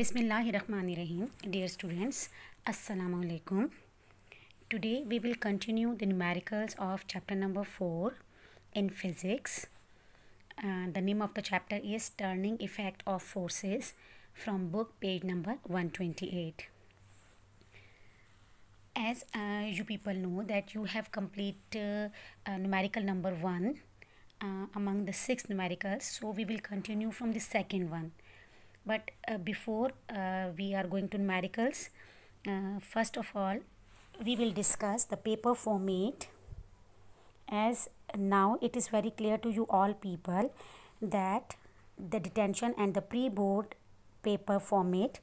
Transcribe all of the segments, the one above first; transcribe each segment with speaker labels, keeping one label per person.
Speaker 1: Bismillahirrahmanirrahim. Dear students, Assalamu alaikum. Today we will continue the numericals of chapter number 4 in physics. Uh, the name of the chapter is Turning Effect of Forces from book page number 128. As uh, you people know that you have complete uh, numerical number 1 uh, among the six numericals. So we will continue from the second one but uh, before uh, we are going to numericals uh, first of all we will discuss the paper format as now it is very clear to you all people that the detention and the pre-board paper format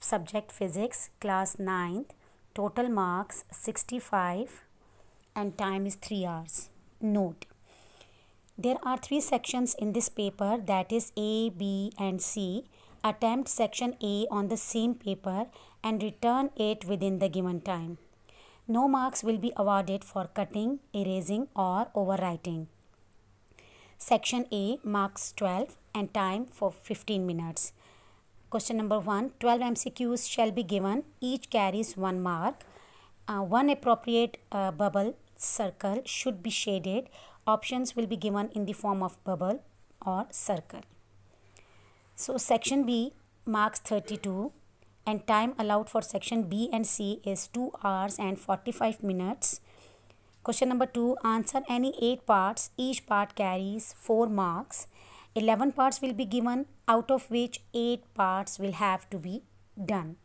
Speaker 1: subject physics class 9th total marks 65 and time is 3 hours note there are three sections in this paper that is A, B and C. Attempt section A on the same paper and return it within the given time. No marks will be awarded for cutting, erasing or overwriting. Section A marks 12 and time for 15 minutes. Question number 1. 12 MCQs shall be given. Each carries 1 mark. Uh, one appropriate uh, bubble circle should be shaded Options will be given in the form of bubble or circle. So section B marks 32 and time allowed for section B and C is 2 hours and 45 minutes. Question number 2 answer any 8 parts each part carries 4 marks. 11 parts will be given out of which 8 parts will have to be done.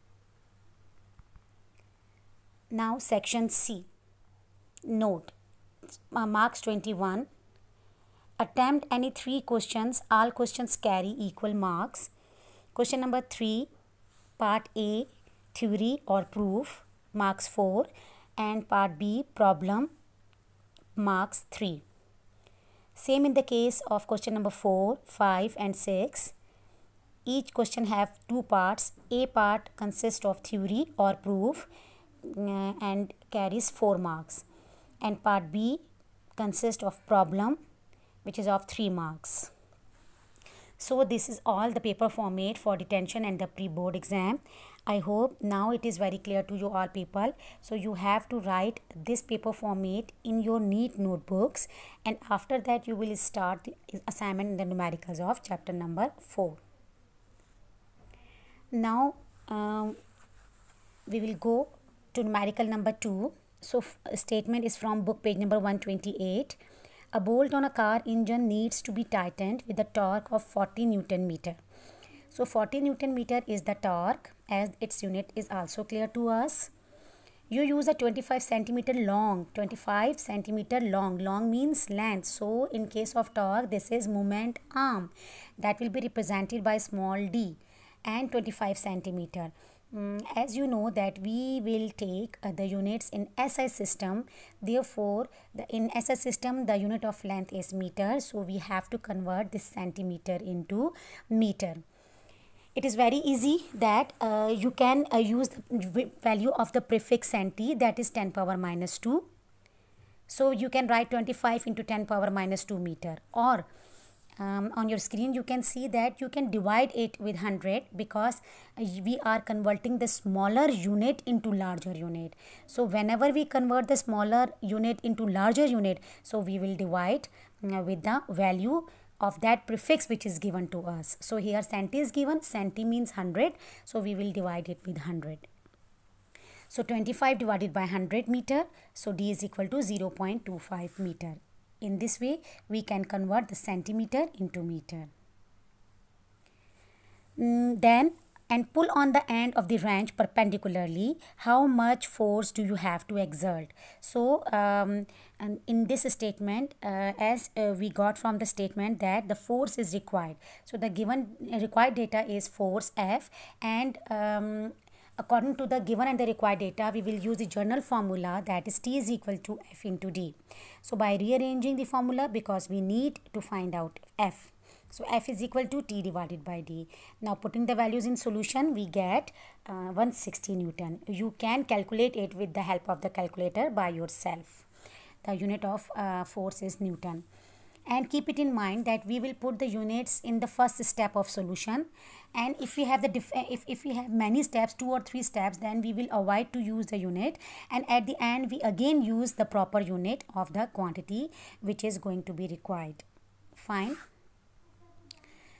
Speaker 1: Now section C. Note marks, uh, marks 21 attempt any three questions all questions carry equal marks question number 3 part a theory or proof marks 4 and part b problem marks 3 same in the case of question number 4 5 and 6 each question have two parts a part consists of theory or proof uh, and carries 4 marks and part B consists of problem which is of 3 marks. So this is all the paper format for detention and the pre-board exam. I hope now it is very clear to you all people. So you have to write this paper format in your neat notebooks and after that you will start the assignment in the numericals of chapter number 4. Now um, we will go to numerical number 2 so statement is from book page number 128. A bolt on a car engine needs to be tightened with a torque of 40 Newton meter. So 40 Newton meter is the torque as its unit is also clear to us. You use a 25 centimeter long, 25 centimeter long, long means length. So in case of torque, this is moment arm that will be represented by small d and 25 centimeter. Mm, as you know that we will take uh, the units in SI system therefore the in SI system the unit of length is meter so we have to convert this centimeter into meter it is very easy that uh, you can uh, use the value of the prefix centi that is 10 power minus 2 so you can write 25 into 10 power minus 2 meter or um, on your screen you can see that you can divide it with 100 because we are converting the smaller unit into larger unit so whenever we convert the smaller unit into larger unit so we will divide uh, with the value of that prefix which is given to us so here centi is given centi means 100 so we will divide it with 100 so 25 divided by 100 meter so d is equal to 0 0.25 meter in this way, we can convert the centimeter into meter. Mm, then and pull on the end of the wrench perpendicularly how much force do you have to exert so um, and in this statement uh, as uh, we got from the statement that the force is required so the given required data is force f and um, According to the given and the required data, we will use the general formula that is T is equal to F into D. So by rearranging the formula because we need to find out F. So F is equal to T divided by D. Now putting the values in solution, we get uh, 160 Newton. You can calculate it with the help of the calculator by yourself. The unit of uh, force is Newton. And keep it in mind that we will put the units in the first step of solution and if we have the diff eh, if, if we have many steps two or three steps then we will avoid to use the unit and at the end we again use the proper unit of the quantity which is going to be required fine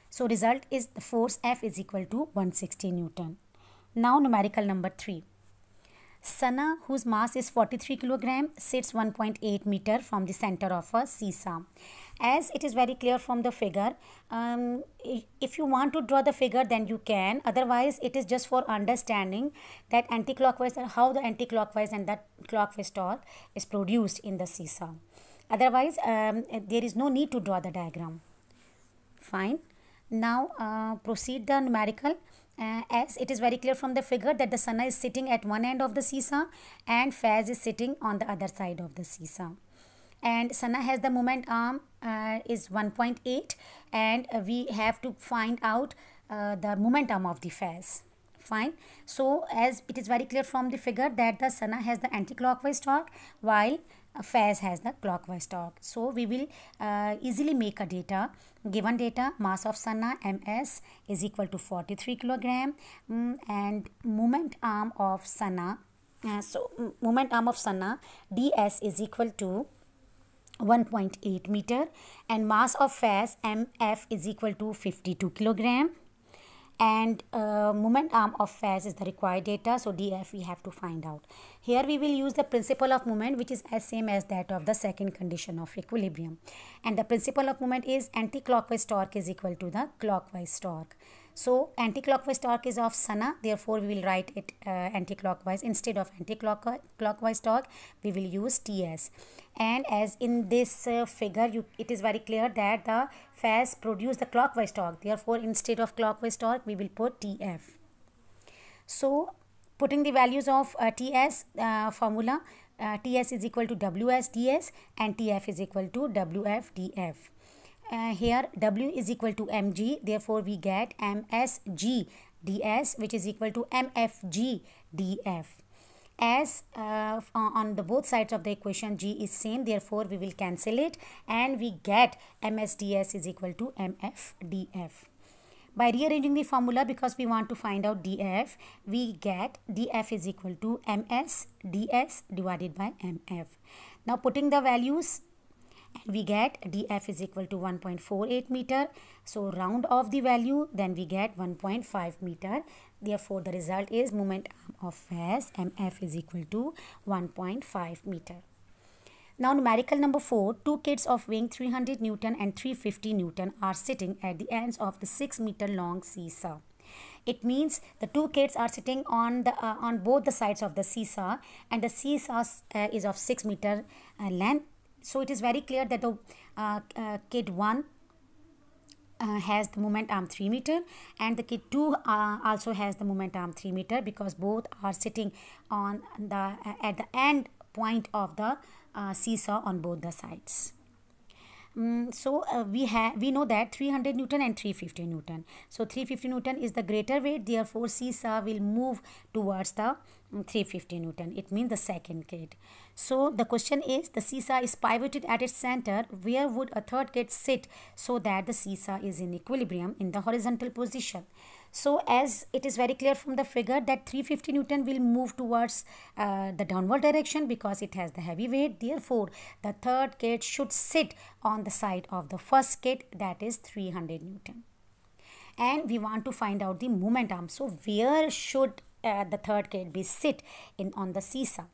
Speaker 1: so result is the force f is equal to 160 newton now numerical number 3 Sana, whose mass is 43 kg, sits 1.8 meter from the center of a seesaw. As it is very clear from the figure, um, if you want to draw the figure, then you can. Otherwise, it is just for understanding that anti-clockwise, how the anti-clockwise and that clockwise torque is produced in the seesaw. Otherwise, um, there is no need to draw the diagram. Fine. Now, uh, proceed the numerical uh, as it is very clear from the figure that the Sana is sitting at one end of the seesaw and Faz is sitting on the other side of the seesaw. And Sana has the moment arm uh, is 1.8 and we have to find out uh, the momentum of the Faz. Fine. So as it is very clear from the figure that the Sana has the anticlockwise torque while FAS has the clockwise torque. So we will uh, easily make a data. Given data mass of Sanna MS is equal to 43 kilogram mm, and moment arm of Sanna. Uh, so mm, moment arm of Sanna DS is equal to 1.8 meter and mass of FAS MF is equal to 52 kilogram and uh, moment arm of FAS is the required data. So DF we have to find out. Here we will use the principle of moment which is as same as that of the second condition of equilibrium. And the principle of moment is anti-clockwise torque is equal to the clockwise torque. So anti-clockwise torque is of Sana. Therefore, we will write it uh, anti-clockwise. Instead of anti-clockwise torque, we will use TS. And as in this uh, figure, you, it is very clear that the FAS produce the clockwise torque. Therefore, instead of clockwise torque, we will put TF. So putting the values of uh, TS uh, formula, uh, TS is equal to WSDS and TF is equal to WFDF uh, here W is equal to mg. Therefore, we get msg ds which is equal to mfg df. As uh, on the both sides of the equation g is same therefore we will cancel it and we get msds is equal to mfdf. By rearranging the formula because we want to find out df we get df is equal to ms ds divided by mf. Now putting the values and we get df is equal to 1.48 meter so round off the value then we get 1.5 meter therefore the result is moment arm of s mf is equal to 1.5 meter now numerical number 4, two kids of weighing 300 Newton and 350 Newton are sitting at the ends of the 6 meter long seesaw. It means the two kids are sitting on the uh, on both the sides of the seesaw and the seesaw uh, is of 6 meter uh, length so it is very clear that the uh, uh, kid 1 uh, has the moment arm 3 meter and the kid 2 uh, also has the moment arm 3 meter because both are sitting on the uh, at the end point of the uh, seesaw on both the sides um, so we have we know that 300 newton and 350 newton so 350 newton is the greater weight therefore seesaw will move towards the 350 newton it means the second gate so the question is the seesaw is pivoted at its center where would a third gate sit so that the seesaw is in equilibrium in the horizontal position so as it is very clear from the figure that 350 newton will move towards uh, the downward direction because it has the heavy weight therefore the third gate should sit on the side of the first gate that is 300 newton and we want to find out the moment arm so where should uh, the third kid be sit in on the seesaw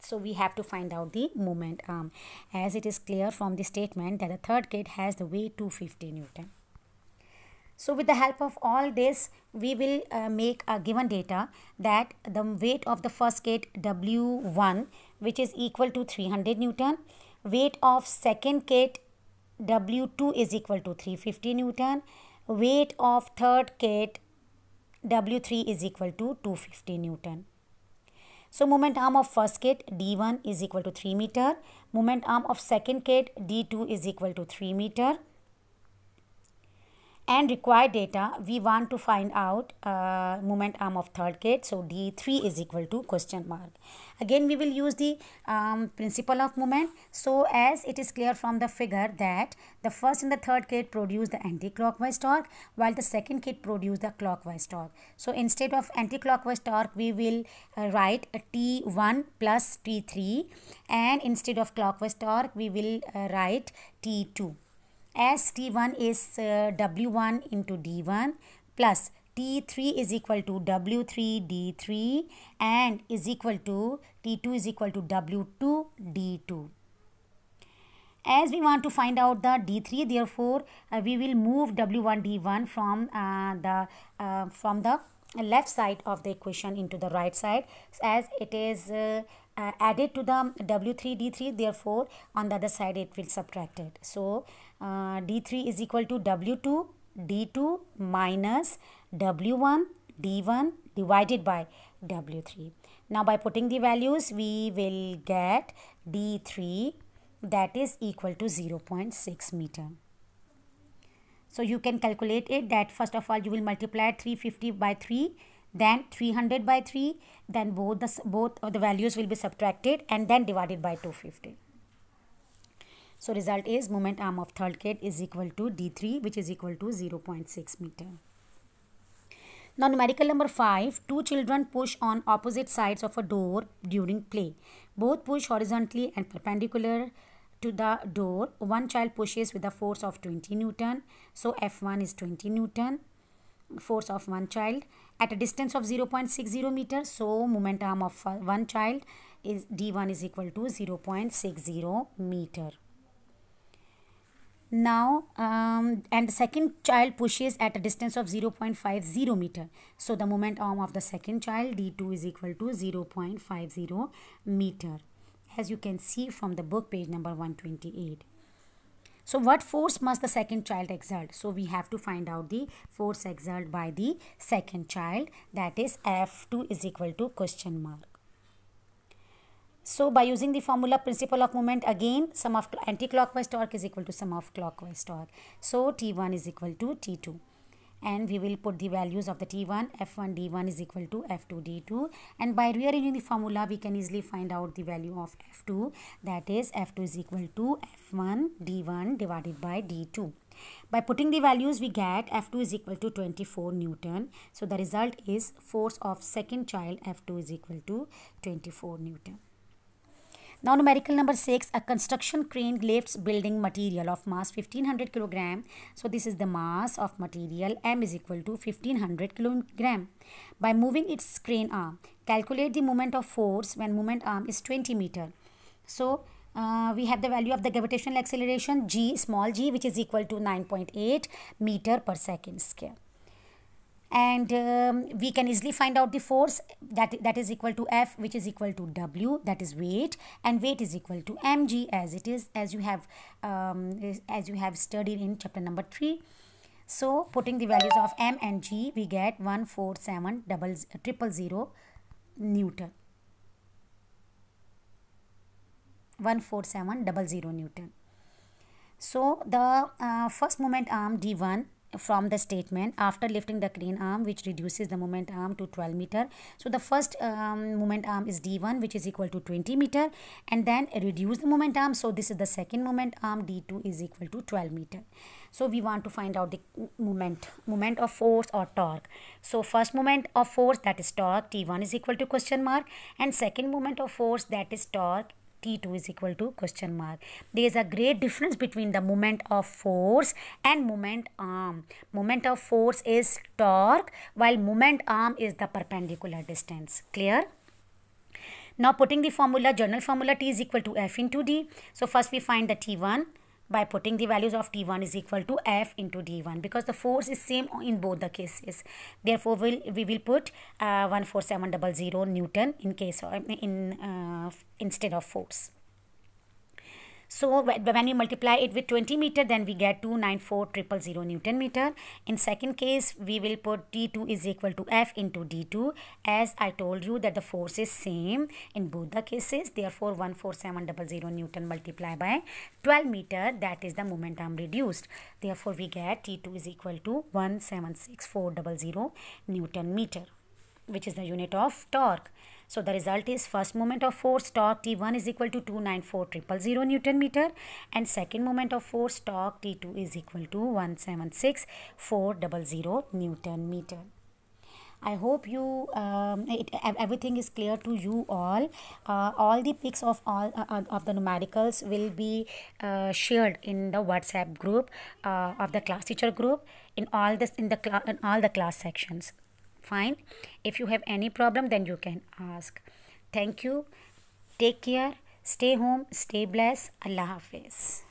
Speaker 1: so we have to find out the moment arm um, as it is clear from the statement that the third kid has the weight 250 newton so with the help of all this we will uh, make a given data that the weight of the first gate w1 which is equal to 300 newton weight of second gate w2 is equal to 350 newton weight of third gate W3 is equal to 250 Newton. So, moment arm of first kite D1 is equal to 3 meter. Moment arm of second kite D2 is equal to 3 meter and required data we want to find out uh, moment arm of third grade so d3 is equal to question mark again we will use the um, principle of moment so as it is clear from the figure that the first and the third kid produce the anti-clockwise torque while the second kid produce the clockwise torque so instead of anti-clockwise torque we will uh, write a t1 plus t3 and instead of clockwise torque we will uh, write t2 as T1 is uh, W1 into D1 plus T3 is equal to W3 D3 and is equal to T2 is equal to W2 D2. As we want to find out the D3 therefore uh, we will move W1 D1 from uh, the uh, from the left side of the equation into the right side as it is uh, uh, added to the W3D3 therefore on the other side it will subtracted. So uh, D3 is equal to W2 D2 minus W1 D1 divided by W3. Now by putting the values we will get D3 that is equal to 0 0.6 meter. So you can calculate it that first of all you will multiply 350 by 3 then 300 by 3 then both the both of the values will be subtracted and then divided by 250 so result is moment arm of third kid is equal to d3 which is equal to 0 0.6 meter now numerical number 5 two children push on opposite sides of a door during play both push horizontally and perpendicular to the door one child pushes with a force of 20 newton so f1 is 20 newton force of one child at a distance of 0.60 meter, So moment arm of uh, one child is D1 is equal to 0.60 meter. Now, um, and second child pushes at a distance of 0.50 meter. So the moment arm of the second child D2 is equal to 0.50 meter. As you can see from the book page number 128. So what force must the second child exert? So we have to find out the force exerted by the second child that is F2 is equal to question mark. So by using the formula principle of moment again sum of anti-clockwise torque is equal to sum of clockwise torque. So T1 is equal to T2 and we will put the values of the t1 f1 d1 is equal to f2 d2 and by rearranging the formula we can easily find out the value of f2 that is f2 is equal to f1 d1 divided by d2 by putting the values we get F2 is equal to 24 Newton. So the result is force of second child F2 is equal to 24 Newton. Now numerical number 6, a construction crane lifts building material of mass 1500 kilogram. So this is the mass of material M is equal to 1500 kilogram. By moving its crane arm, calculate the moment of force when moment arm is 20 meter. So uh, we have the value of the gravitational acceleration g small g which is equal to 9.8 meter per second square and um, we can easily find out the force that that is equal to f which is equal to w that is weight and weight is equal to mg as it is as you have um, as you have studied in chapter number 3 so putting the values of m and g we get 147 double triple zero newton 147 double zero newton so the uh, first moment arm d1 from the statement after lifting the crane arm which reduces the moment arm to 12 meter. So the first um, moment arm is D1 which is equal to 20 meter and then reduce the moment arm. So this is the second moment arm D2 is equal to 12 meter. So we want to find out the moment, moment of force or torque. So first moment of force that is torque T1 is equal to question mark and second moment of force that is torque T2 is equal to question mark. There is a great difference between the moment of force and moment arm. Moment of force is torque while moment arm is the perpendicular distance. Clear? Now putting the formula, general formula T is equal to F into D. So first we find the T1 by putting the values of T1 is equal to F into D1 because the force is same in both the cases. Therefore, we'll, we will put uh, 14700 Newton in case or in uh, instead of force. So when you multiply it with 20 meter, then we get 294000 Newton meter. In second case, we will put T 2 is equal to F into D2. As I told you that the force is same in both the cases. Therefore, one four seven double zero Newton multiplied by 12 meter, that is the momentum reduced. Therefore, we get T2 is equal to 176400 Newton meter which is the unit of torque. So the result is first moment of force torque T1 is equal to 294000 Newton meter and second moment of force torque T2 is equal to 176400 Newton meter. I hope you um, it, everything is clear to you all. Uh, all the pics of all uh, uh of the numericals will be uh, shared in the WhatsApp group uh, of the class teacher group in all this in the in all the class sections fine if you have any problem then you can ask thank you take care stay home stay blessed allah hafiz